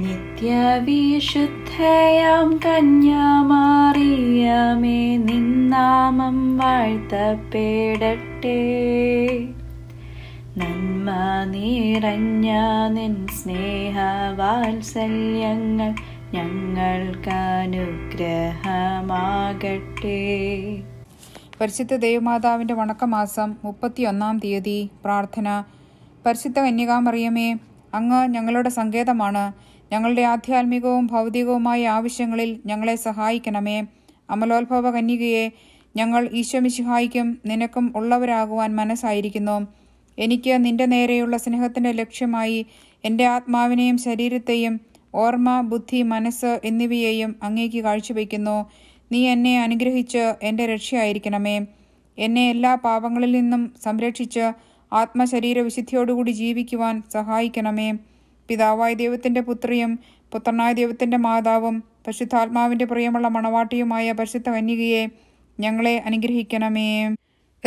നിത്യവിശുദ്ധയാം കന്യാമാറിയാമേ നിന്നാമം വാഴ്ത്തപ്പെടട്ടെ നന്മ നിറഞ്ഞ നിൻ സ്നേഹവാത്സല്യങ്ങൾ ഞങ്ങൾക്കനുഗ്രഹമാകട്ടെ പരിശുദ്ധ ദേവമാതാവിൻ്റെ വണക്കമാസം മുപ്പത്തിയൊന്നാം തീയതി പ്രാർത്ഥന പരിശുദ്ധ കന്യകാമറിയമേ അങ്ങ് ഞങ്ങളുടെ സങ്കേതമാണ് ഞങ്ങളുടെ ആധ്യാത്മികവും ഭൗതികവുമായ ആവശ്യങ്ങളിൽ ഞങ്ങളെ സഹായിക്കണമേ അമലോത്ഭവ കന്യകയെ ഞങ്ങൾ ഈശ്വമിശിഹായിക്കും നിനക്കും ഉള്ളവരാകുവാൻ മനസ്സായിരിക്കുന്നു എനിക്ക് നിന്റെ നേരെയുള്ള സ്നേഹത്തിൻ്റെ ലക്ഷ്യമായി എൻ്റെ ആത്മാവിനെയും ശരീരത്തെയും ഓർമ്മ ബുദ്ധി മനസ്സ് എന്നിവയെയും അങ്ങേക്ക് കാഴ്ചവെക്കുന്നു നീ എന്നെ അനുഗ്രഹിച്ച് എൻ്റെ രക്ഷയായിരിക്കണമേ എന്നെ എല്ലാ പാപങ്ങളിൽ നിന്നും സംരക്ഷിച്ച് ആത്മശരീരവിശുദ്ധിയോടുകൂടി ജീവിക്കുവാൻ സഹായിക്കണമേ പിതാവായ ദൈവത്തിൻ്റെ പുത്രിയും പുത്രനായ ദൈവത്തിൻ്റെ മാതാവും പരിശുദ്ധാത്മാവിൻ്റെ പ്രിയമുള്ള മണവാട്ടിയുമായ പരിശുദ്ധ കന്യകയെ ഞങ്ങളെ അനുഗ്രഹിക്കണമേ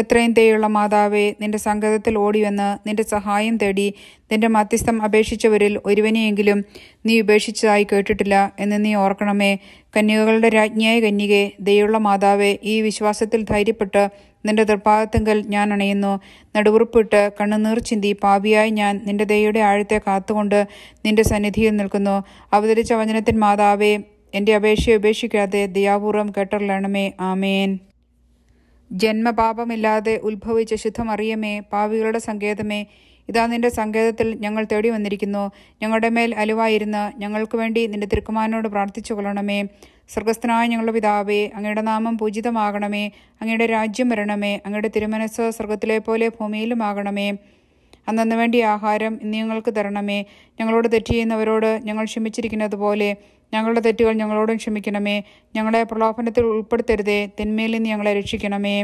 എത്രയും തേയുള്ള മാതാവേ നിന്റെ സംഗതത്തിൽ ഓടിവന്ന് നിന്റെ സഹായം തേടി നിന്റെ മധ്യസ്ഥം അപേക്ഷിച്ചവരിൽ ഒരുവനെയെങ്കിലും നീ ഉപേക്ഷിച്ചതായി കേട്ടിട്ടില്ല എന്ന് നീ ഓർക്കണമേ കന്യകകളുടെ രാജ്ഞിയായ കന്യകെ ദയുള്ള മാതാവെ ഈ വിശ്വാസത്തിൽ ധൈര്യപ്പെട്ട് നിന്റെ ദൃപ്പാദത്തെങ്കിൽ ഞാൻ അണയുന്നു നടുവുറപ്പിട്ട് കണ്ണുനീർ ചിന്തി പാപിയായി ഞാൻ നിന്റെ ദയയുടെ ആഴത്തെ കാത്തുകൊണ്ട് നിന്റെ സന്നിധിയിൽ നിൽക്കുന്നു അവതരിച്ച വചനത്തിൻ മാതാവേ എൻ്റെ അപേക്ഷയെ ഉപേക്ഷിക്കാതെ ദയാപൂർവ്വം കേട്ടറിലണമേ ആമേൻ ജന്മപാപമില്ലാതെ ഉത്ഭവിച്ച ശുദ്ധമറിയമേ പാവികളുടെ സങ്കേതമേ ഇതാ നിന്റെ സങ്കേതത്തിൽ ഞങ്ങൾ തേടി വന്നിരിക്കുന്നു ഞങ്ങളുടെ മേൽ അലുവായിരുന്ന ഞങ്ങൾക്ക് വേണ്ടി നിന്റെ തിരുക്കുമാനോട് പ്രാർത്ഥിച്ചു കൊള്ളണമേ സ്വർഗസ്ഥനായ ഞങ്ങളുടെ പിതാവേ അങ്ങയുടെ നാമം പൂജിതമാകണമേ അങ്ങയുടെ രാജ്യം വരണമേ അങ്ങയുടെ തിരുമനസ് സ്വർഗത്തിലെ പോലെ ഭൂമിയിലുമാകണമേ അന്നു വേണ്ടി ആഹാരം ഇന്ന് ഞങ്ങൾക്ക് തരണമേ ഞങ്ങളോട് തെറ്റ് ചെയ്യുന്നവരോട് ഞങ്ങൾ ക്ഷമിച്ചിരിക്കുന്നത് പോലെ ഞങ്ങളുടെ തെറ്റുകൾ ഞങ്ങളോടും ക്ഷമിക്കണമേ ഞങ്ങളെ പ്രലോഭനത്തിൽ ഉൾപ്പെടുത്തരുതേ തിന്മയിൽ നിന്ന് ഞങ്ങളെ രക്ഷിക്കണമേ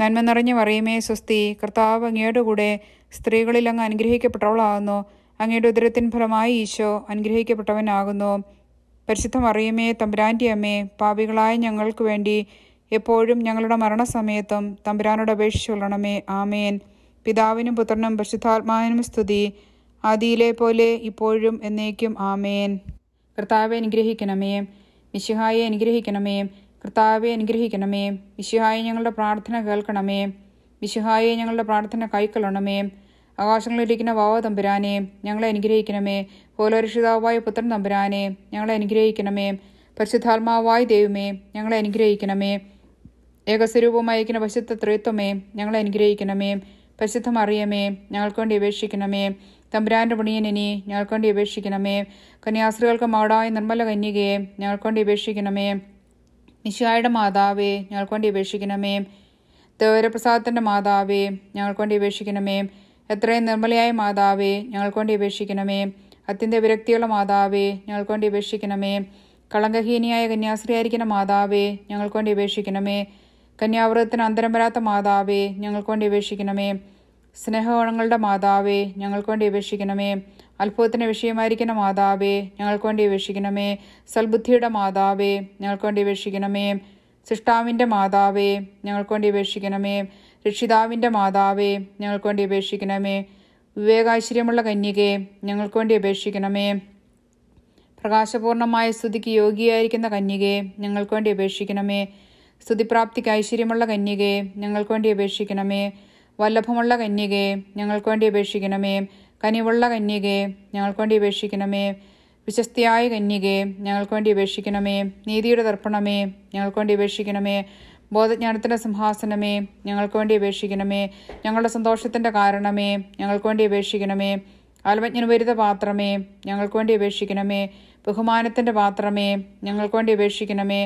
നന്മ നിറഞ്ഞു മറിയുമേ സ്വസ്തി കർത്താവ് അങ്ങയുടെ കൂടെ സ്ത്രീകളിൽ അങ്ങ് അനുഗ്രഹിക്കപ്പെട്ടവളാകുന്നു അങ്ങയുടെ ഉദരത്തിൻ ഫലമായി ഈശോ അനുഗ്രഹിക്കപ്പെട്ടവനാകുന്നു പരിശുദ്ധ മറിയമേ തമ്പുരാൻ്റെ അമ്മേ പാപികളായ ഞങ്ങൾക്ക് വേണ്ടി എപ്പോഴും ഞങ്ങളുടെ മരണസമയത്തും തമ്പുരാനോട് അപേക്ഷിച്ചുകൊള്ളണമേ ആമേൻ പിതാവിനും പുത്രനും പരിശുദ്ധാത്മാവിനും സ്തുതി ആദിയിലെ പോലെ ഇപ്പോഴും എന്നേക്കും ആമേൻ കർത്താവെ അനുഗ്രഹിക്കണമേ മിശിഹായെ അനുഗ്രഹിക്കണമേ കർത്താവെ അനുഗ്രഹിക്കണമേ മിശിഹായെ ഞങ്ങളുടെ പ്രാർത്ഥന കേൾക്കണമേ മിശിഹായെ ഞങ്ങളുടെ പ്രാർത്ഥന കൈക്കൊള്ളണമേ ആകാശങ്ങളിലിരിക്കുന്ന വാവ തമ്പുരാനെ ഞങ്ങളെ അനുഗ്രഹിക്കണമേ പോലോരക്ഷിതാവായ പുത്രൻ തമ്പുരാനെ ഞങ്ങളെ അനുഗ്രഹിക്കണമേ പരിശുദ്ധാത്മാവായ ദൈവമേ ഞങ്ങളെ അനുഗ്രഹിക്കണമേ ഏകസ്വരൂപമായിരിക്കുന്ന പശുദ്ധ ത്രിത്വമേ ഞങ്ങളെ അനുഗ്രഹിക്കണമേ പശുദ്ധം അറിയമേ ഞങ്ങൾക്ക് വേണ്ടി അപേക്ഷിക്കണമേ തമ്പുരാന്റെ പുണിയനിനി വേണ്ടി അപേക്ഷിക്കണമേ കന്യാസ്ത്രീകൾക്ക് മാടായ നിർമ്മല കന്യകയെ വേണ്ടി അപേക്ഷിക്കണമേ നിശായുടെ മാതാവേ വേണ്ടി അപേക്ഷിക്കണമേ ദേവരപ്രസാദത്തിൻ്റെ മാതാവേ വേണ്ടി അപേക്ഷിക്കണമേ എത്രയും നിർമ്മലയായ മാതാവേ വേണ്ടി അപേക്ഷിക്കണമേ അത്യന്ത വിരക്തിയുള്ള മാതാവേ വേണ്ടി അപേക്ഷിക്കണമേ കളങ്കഹീനിയായ കന്യാസ്ത്രീയായിരിക്കുന്ന മാതാവേ വേണ്ടി അപേക്ഷിക്കണമേ കന്യാവ്രതത്തിന് അന്തരം വരാത്ത മാതാവേ വേണ്ടി അപേക്ഷിക്കണമേ സ്നേഹവളങ്ങളുടെ മാതാവേ ഞങ്ങൾക്ക് വേണ്ടി അപേക്ഷിക്കണമേ അത്ഭുതത്തിന് വിഷയമായിരിക്കുന്ന മാതാവേ ഞങ്ങൾക്ക് വേണ്ടി അപേക്ഷിക്കണമേ സൽബുദ്ധിയുടെ മാതാവേ ഞങ്ങൾക്ക് വേണ്ടി അപേക്ഷിക്കണമേ സിഷ്ടാവിൻ്റെ മാതാവേ ഞങ്ങൾക്ക് വേണ്ടി അപേക്ഷിക്കണമേ രക്ഷിതാവിൻ്റെ മാതാവേ ഞങ്ങൾക്ക് വേണ്ടി അപേക്ഷിക്കണമേ വിവേകാശ്ചര്യമുള്ള കന്യകേ ഞങ്ങൾക്ക് വേണ്ടി അപേക്ഷിക്കണമേ പ്രകാശപൂർണമായ സ്തുതിക്ക് യോഗിയായിരിക്കുന്ന കന്യകയെ ഞങ്ങൾക്ക് വേണ്ടി അപേക്ഷിക്കണമേ സ്തുതിപ്രാപ്തിക്ക് ഐശ്വര്യമുള്ള കന്യകയെ ഞങ്ങൾക്ക് വേണ്ടി അപേക്ഷിക്കണമേ വല്ലഭമുള്ള കന്യകേ ഞങ്ങൾക്ക് വേണ്ടി അപേക്ഷിക്കണമേ കനിവുള്ള കന്യകേ ഞങ്ങൾക്ക് വേണ്ടി അപേക്ഷിക്കണമേ വിശ്വസ്തിയായ കന്യകേ ഞങ്ങൾക്ക് വേണ്ടി അപേക്ഷിക്കണമേ നീതിയുടെ തർപ്പണമേ ഞങ്ങൾക്ക് വേണ്ടി അപേക്ഷിക്കണമേ ബോധജ്ഞാനത്തിൻ്റെ സിംഹാസനമേ ഞങ്ങൾക്ക് വേണ്ടി അപേക്ഷിക്കണമേ ഞങ്ങളുടെ സന്തോഷത്തിൻ്റെ കാരണമേ ഞങ്ങൾക്ക് വേണ്ടി അപേക്ഷിക്കണമേ ആത്മജ്ഞനുപരിത പാത്രമേ ഞങ്ങൾക്ക് വേണ്ടി അപേക്ഷിക്കണമേ ബഹുമാനത്തിൻ്റെ പാത്രമേ ഞങ്ങൾക്ക് വേണ്ടി അപേക്ഷിക്കണമേ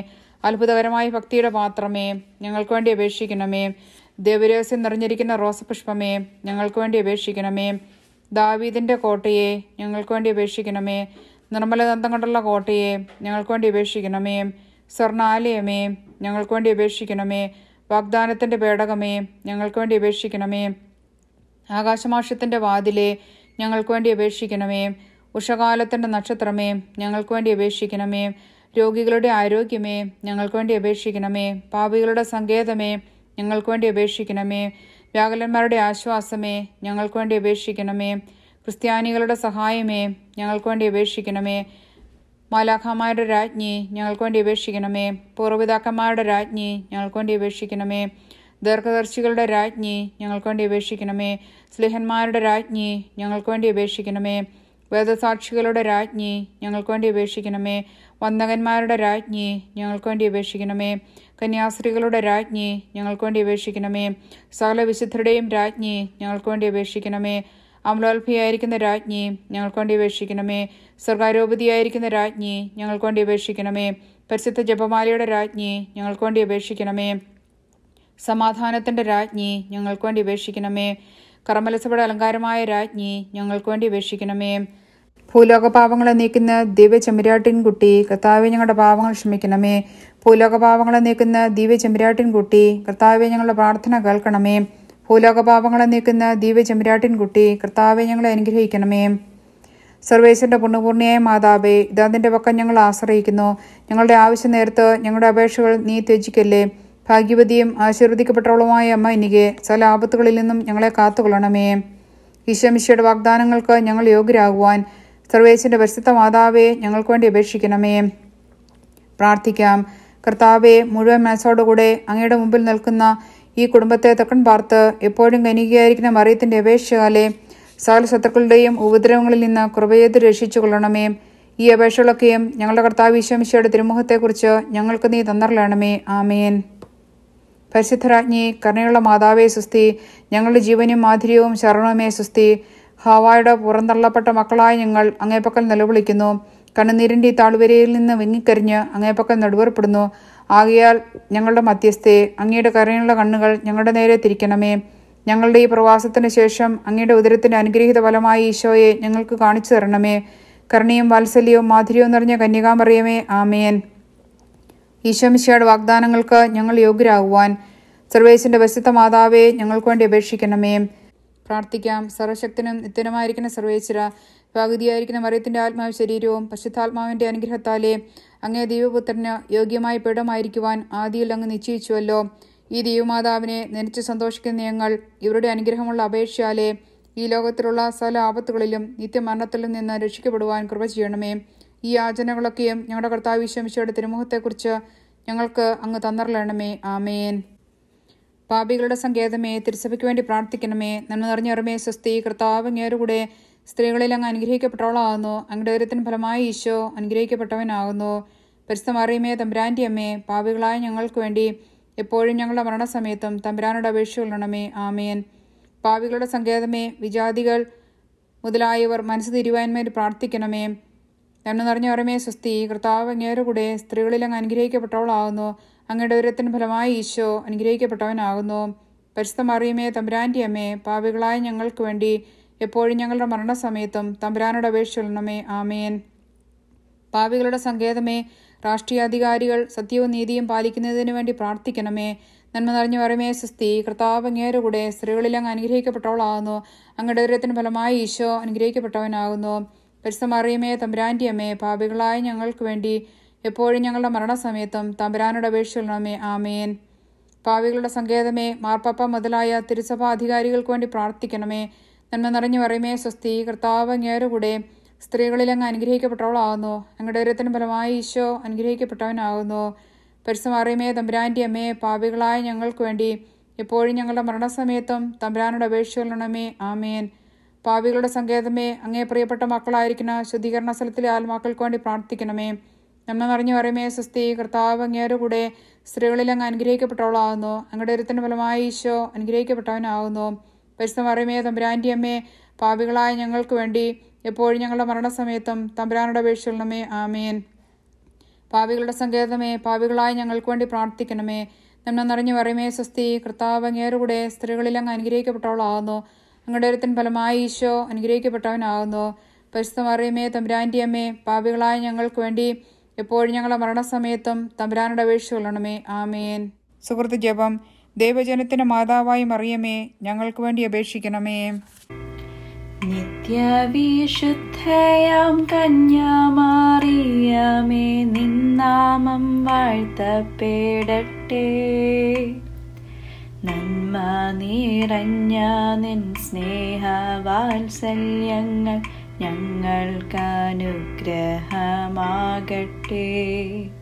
അത്ഭുതകരമായ ഭക്തിയുടെ പാത്രമേ ഞങ്ങൾക്ക് വേണ്ടി അപേക്ഷിക്കണമേ ദേവരഹസ്യം നിറഞ്ഞിരിക്കുന്ന റോസപുഷ്പമേ ഞങ്ങൾക്ക് വേണ്ടി അപേക്ഷിക്കണമേ ദാവീദിൻ്റെ കോട്ടയെ ഞങ്ങൾക്ക് വേണ്ടി അപേക്ഷിക്കണമേ നിർമ്മലദന്തം കൊണ്ടുള്ള കോട്ടയെ ഞങ്ങൾക്ക് വേണ്ടി അപേക്ഷിക്കണമേ സ്വർണാലയമേ ഞങ്ങൾക്ക് വേണ്ടി അപേക്ഷിക്കണമേ വാഗ്ദാനത്തിൻ്റെ പേടകമേ ഞങ്ങൾക്ക് വേണ്ടി അപേക്ഷിക്കണമേ ആകാശമാഷത്തിൻ്റെ വാതിലെ ഞങ്ങൾക്ക് വേണ്ടി അപേക്ഷിക്കണമേ ഉഷകാലത്തിൻ്റെ നക്ഷത്രമേ ഞങ്ങൾക്ക് വേണ്ടി അപേക്ഷിക്കണമേ രോഗികളുടെ ആരോഗ്യമേ ഞങ്ങൾക്ക് വേണ്ടി അപേക്ഷിക്കണമേ പാപികളുടെ സങ്കേതമേ ഞങ്ങൾക്ക് വേണ്ടി അപേക്ഷിക്കണമേ വ്യാകുലന്മാരുടെ ആശ്വാസമേ ഞങ്ങൾക്ക് വേണ്ടി അപേക്ഷിക്കണമേ ക്രിസ്ത്യാനികളുടെ സഹായമേ ഞങ്ങൾക്ക് വേണ്ടി അപേക്ഷിക്കണമേ മാലാഖമാരുടെ രാജ്ഞി ഞങ്ങൾക്ക് വേണ്ടി അപേക്ഷിക്കണമേ പൂർവ്വപിതാക്കന്മാരുടെ രാജ്ഞി ഞങ്ങൾക്ക് വേണ്ടി അപേക്ഷിക്കണമേ ദീർഘദർശികളുടെ രാജ്ഞി ഞങ്ങൾക്ക് വേണ്ടി അപേക്ഷിക്കണമേ സ്ലേഹന്മാരുടെ രാജ്ഞി ഞങ്ങൾക്ക് വേണ്ടി അപേക്ഷിക്കണമേ വേദസാക്ഷികളുടെ രാജ്ഞി ഞങ്ങൾക്ക് വേണ്ടി അപേക്ഷിക്കണമേ വന്ദകന്മാരുടെ രാജ്ഞിയെ ഞങ്ങൾക്ക് വേണ്ടി അപേക്ഷിക്കണമേ കന്യാസ്ത്രീകളുടെ രാജ്ഞിയെ ഞങ്ങൾക്ക് വേണ്ടി അപേക്ഷിക്കണമേ സകല വിശുദ്ധരുടെയും രാജ്ഞിയെ ഞങ്ങൾക്ക് വേണ്ടി അപേക്ഷിക്കണമേ അമലോൽഭിയായിരിക്കുന്ന രാജ്ഞിയെ ഞങ്ങൾക്ക് വേണ്ടി അപേക്ഷിക്കണമേ സ്വർഗാരോപതിയായിരിക്കുന്ന രാജ്ഞിയെ ഞങ്ങൾക്ക് വേണ്ടി അപേക്ഷിക്കണമേ പരിശുദ്ധ ജപമാലയുടെ രാജ്ഞിയെ ഞങ്ങൾക്ക് വേണ്ടി അപേക്ഷിക്കണമേ സമാധാനത്തിൻ്റെ രാജ്ഞി ഞങ്ങൾക്ക് വേണ്ടി അപേക്ഷിക്കണമേ കർമ്മലസഭയുടെ അലങ്കാരമായ രാജ്ഞി ഞങ്ങൾക്ക് വേണ്ടി അപേക്ഷിക്കണമേ ഭൂലോക പാവങ്ങളെ നീക്കുന്ന ദിവ്യ ചെമ്പുരാട്ടിൻകുട്ടി കർത്താവെ ഞങ്ങളുടെ പാപങ്ങൾ ക്ഷമിക്കണമേ ഭൂലോക പാവങ്ങളെ നീക്കുന്ന ദിവ്യ ചെമ്പുരാട്ടിൻകുട്ടി കർത്താവെ ഞങ്ങളുടെ പ്രാർത്ഥന കേൾക്കണമേ ഭൂലോക പാവങ്ങളെ നീക്കുന്ന ദിവ്യ ചെമ്പുരാട്ടിൻകുട്ടി കർത്താവെ ഞങ്ങളെ അനുഗ്രഹിക്കണമേ സർവേശ്വരൻ്റെ പുണ്യപൂർണ്ണിയായ മാതാവേ ഇതാതിൻ്റെ പക്കം ഞങ്ങൾ ആശ്രയിക്കുന്നു ഞങ്ങളുടെ ആവശ്യം നേരത്ത് ഞങ്ങളുടെ അപേക്ഷകൾ നീ ത്യജിക്കല്ലേ ഭാഗ്യവതിയും ആശീർവദിക്കപ്പെട്ടവളുമായ അമ്മ എനിക്ക് സകല ആപത്തുകളിൽ നിന്നും ഞങ്ങളെ കാത്തുകൊള്ളണമേ ഈശോമിശയുടെ വാഗ്ദാനങ്ങൾക്ക് ഞങ്ങൾ യോഗ്യരാകുവാൻ സർവേശിൻ്റെ പരിശുദ്ധ മാതാവേ ഞങ്ങൾക്ക് വേണ്ടി അപേക്ഷിക്കണമേ പ്രാർത്ഥിക്കാം കർത്താവെ മുഴുവൻ മനസ്സോടുകൂടെ അങ്ങയുടെ മുമ്പിൽ നിൽക്കുന്ന ഈ കുടുംബത്തെ തക്കൻ പാർത്ത് എപ്പോഴും കനികയായിരിക്കുന്ന മറിയത്തിൻ്റെ അപേക്ഷകാലെ സകല ശത്രുക്കളുടെയും ഉപദ്രവങ്ങളിൽ നിന്ന് കൃപയേത് രക്ഷിച്ചു കൊള്ളണമേ ഈ അപേക്ഷകളൊക്കെയും ഞങ്ങളുടെ കർത്താവ് ഈശ്വമിശയുടെ തിരുമുഖത്തെക്കുറിച്ച് ഞങ്ങൾക്ക് നീ തന്നറിയണമേ ആമേൻ പരിശുദ്ധരാജ്ഞി കരുണയുള്ള മാതാവേ സുസ്തി ഞങ്ങളുടെ ജീവനും മാധുര്യവും ശരണവുമേ സുസ്തി ഹാവായുടെ പുറന്തള്ളപ്പെട്ട മക്കളായ ഞങ്ങൾ അങ്ങേപ്പക്കൽ നിലവിളിക്കുന്നു കണ്ണുനീരിൻ്റെ ഈ താഴ്വരയിൽ നിന്ന് വിങ്ങിക്കരിഞ്ഞ് അങ്ങേപ്പക്കൽ നെടുവേർപ്പെടുന്നു ആകിയാൽ ഞങ്ങളുടെ മധ്യസ്ഥയെ അങ്ങയുടെ കരയുള്ള കണ്ണുകൾ ഞങ്ങളുടെ നേരെ തിരിക്കണമേ ഞങ്ങളുടെ ഈ പ്രവാസത്തിന് ശേഷം അങ്ങയുടെ ഉദരത്തിൻ്റെ അനുഗ്രഹീത ഫലമായി ഈശോയെ ഞങ്ങൾക്ക് കാണിച്ചു തരണമേ കരുണയും വാത്സല്യവും മാധുര്യവും നിറഞ്ഞ കന്യകാമറിയമേ ആമേൻ ഈശോമിശയുടെ വാഗ്ദാനങ്ങൾക്ക് ഞങ്ങൾ യോഗ്യരാകുവാൻ സർവേശിൻ്റെ വശുദ്ധ മാതാവേ ഞങ്ങൾക്ക് വേണ്ടി അപേക്ഷിക്കണമേ പ്രാർത്ഥിക്കാം സർവശക്തനും നിത്യനുമായിരിക്കുന്ന സർവേശ്വര പകുതിയായിരിക്കുന്ന മറിയത്തിൻ്റെ ആത്മാവ് ശരീരവും പശുദ്ധാത്മാവിൻ്റെ അനുഗ്രഹത്താലേ അങ്ങേ ദൈവപുത്രന് യോഗ്യമായ പീഠമായിരിക്കുവാൻ ആദ്യയിൽ അങ്ങ് നിശ്ചയിച്ചുവല്ലോ ഈ ദൈവമാതാവിനെ നനച്ചു സന്തോഷിക്കുന്ന ഞങ്ങൾ ഇവരുടെ അനുഗ്രഹമുള്ള അപേക്ഷയാലെ ഈ ലോകത്തിലുള്ള സകല ആപത്തുകളിലും നിത്യമരണത്തിലും നിന്ന് രക്ഷിക്കപ്പെടുവാൻ കൃപ ചെയ്യണമേ ഈ യാചനകളൊക്കെയും ഞങ്ങളുടെ കർത്താവ് വിശ്വമിച്ചയുടെ തിരുമുഖത്തെക്കുറിച്ച് ഞങ്ങൾക്ക് അങ്ങ് തന്നറിലണമേ ആമേൻ പാപികളുടെ സങ്കേതമേ തിരുസഭയ്ക്ക് വേണ്ടി പ്രാർത്ഥിക്കണമേ നന്മ നിറഞ്ഞവരമേ സ്വസ്തി കർത്താവ് അങ്ങേരുകൂടെ സ്ത്രീകളിൽ അങ്ങ് അനുഗ്രഹിക്കപ്പെട്ടവളാകുന്നു അങ്ങയുടെ ഉയരത്തിന് ഫലമായി ഈശോ അനുഗ്രഹിക്കപ്പെട്ടവനാകുന്നു പരിസ്ഥമറിയമേ തമ്പുരാൻ്റെ അമ്മേ പാപികളായ ഞങ്ങൾക്ക് വേണ്ടി എപ്പോഴും ഞങ്ങളുടെ മരണസമയത്തും തമ്പുരാനോട് അപേക്ഷ കൊള്ളണമേ ആമേൻ പാവികളുടെ സങ്കേതമേ വിജാതികൾ മുതലായവർ മനസ്സ് തിരുവാൻമേൽ പ്രാർത്ഥിക്കണമേ നന്മ നിറഞ്ഞവരമേ സ്വസ്തി കർത്താവ് അങ്ങേരുടെ സ്ത്രീകളിൽ അങ്ങ് അനുഗ്രഹിക്കപ്പെട്ടവളാകുന്നു അങ്ങയുടെ ഉരത്തിന് ഫലമായി ഈശോ അനുഗ്രഹിക്കപ്പെട്ടവനാകുന്നു പരിശുദ്ധ മറിയമേ തമ്പുരാൻ്റെ അമ്മേ പാപികളായ ഞങ്ങൾക്ക് വേണ്ടി എപ്പോഴും ഞങ്ങളുടെ മരണസമയത്തും തമ്പുരാനോട് അപേക്ഷിച്ചുള്ളണമേ ആമേൻ പാപികളുടെ സങ്കേതമേ രാഷ്ട്രീയാധികാരികൾ സത്യവും നീതിയും പാലിക്കുന്നതിന് വേണ്ടി പ്രാർത്ഥിക്കണമേ നന്മ നിറഞ്ഞു വരമേ സുസ്തി കർത്താവ് അങ്ങേരെ കൂടെ സ്ത്രീകളിൽ അങ്ങ് അനുഗ്രഹിക്കപ്പെട്ടവളാകുന്നു അങ്ങയുടെ ഉരത്തിന് ഫലമായി ഈശോ അനുഗ്രഹിക്കപ്പെട്ടവനാകുന്നു പരിശുദ്ധ മറിയമേ തമ്പുരാൻ്റെ അമ്മേ പാപികളായ ഞങ്ങൾക്ക് വേണ്ടി എപ്പോഴും ഞങ്ങളുടെ മരണസമയത്തും തമ്പുരാനോട് അപേക്ഷിച്ചുള്ളണമേ ആമേൻ പാവികളുടെ സങ്കേതമേ മാർപ്പാപ്പ മുതലായ തിരുസഭാ അധികാരികൾക്ക് വേണ്ടി പ്രാർത്ഥിക്കണമേ നന്മ നിറഞ്ഞു പറയുമേ സ്വസ്തി കർത്താവ് അങ്ങേരുകൂടെ സ്ത്രീകളിൽ അങ്ങ് അനുഗ്രഹിക്കപ്പെട്ടവളാകുന്നു ഞങ്ങളുടെ ഉയരത്തിന് ഫലമായി ഈശോ അനുഗ്രഹിക്കപ്പെട്ടവനാകുന്നു പരിസമറിയമേ തമ്പുരാൻ്റെ അമ്മേ പാപികളായ ഞങ്ങൾക്ക് വേണ്ടി എപ്പോഴും ഞങ്ങളുടെ മരണസമയത്തും തമ്പുരാനോട് അപേക്ഷിച്ചുകൊള്ളണമേ ആമേൻ പാപികളുടെ സങ്കേതമേ അങ്ങേ പ്രിയപ്പെട്ട മക്കളായിരിക്കുന്ന ശുദ്ധീകരണ സ്ഥലത്തിലെ ആത്മാക്കൾക്ക് വേണ്ടി പ്രാർത്ഥിക്കണമേ നമ്മ നിറഞ്ഞു പറയുമേ സ്വസ്തി കർത്താവ് അങ്ങേരു കൂടെ സ്ത്രീകളിൽ അങ്ങ് അനുഗ്രഹിക്കപ്പെട്ടവളാകുന്നു അങ്ങയുടെ ഒരുത്തിൻ്റെ ഫലമായി ഈശോ അനുഗ്രഹിക്കപ്പെട്ടവനാകുന്നു പരിശുദ്ധ പറയുമേ തമ്പുരാൻ്റെ അമ്മേ പാപികളായ ഞങ്ങൾക്ക് വേണ്ടി എപ്പോഴും ഞങ്ങളുടെ മരണസമയത്തും തമ്പുരാനോട് അപേക്ഷിക്കണമേ ആമേൻ പാപികളുടെ സങ്കേതമേ പാപികളായ ഞങ്ങൾക്ക് വേണ്ടി പ്രാർത്ഥിക്കണമേ നമ്മൾ നിറഞ്ഞു പറയുമേ സ്വസ്തി കർത്താവ് അങ്ങേരുകൂടെ സ്ത്രീകളിൽ അങ്ങ് അനുഗ്രഹിക്കപ്പെട്ടവളാകുന്നു അങ്ങയുടെ ഒരുത്തിൻ ഫലമായി ഈശോ അനുഗ്രഹിക്കപ്പെട്ടവനാകുന്നു പരിശുദ്ധ പറയുമേ തമ്പുരാൻ്റെ അമ്മേ പാപികളായ ഞങ്ങൾക്ക് വേണ്ടി എപ്പോഴും ഞങ്ങളുടെ മരണസമയത്തും തമ്പുരാനുടെ അപേക്ഷകളണമേ ആമേൻ സുഹൃത്ത് ജപം ദേവജനത്തിൻ്റെ മാതാവായി മറിയമേ ഞങ്ങൾക്ക് വേണ്ടി അപേക്ഷിക്കണമേ നിത്യവിശുദ്ധയാം കന്യാമാറിയമേ നിന്നാമം വാഴ്ത്തപ്പെടട്ടെ നന്മ നിറഞ്ഞ നിൻ സ്നേഹവാത്സല്യങ്ങൾ ഞങ്ങൾക്കനുഗ്രഹമാകട്ടെ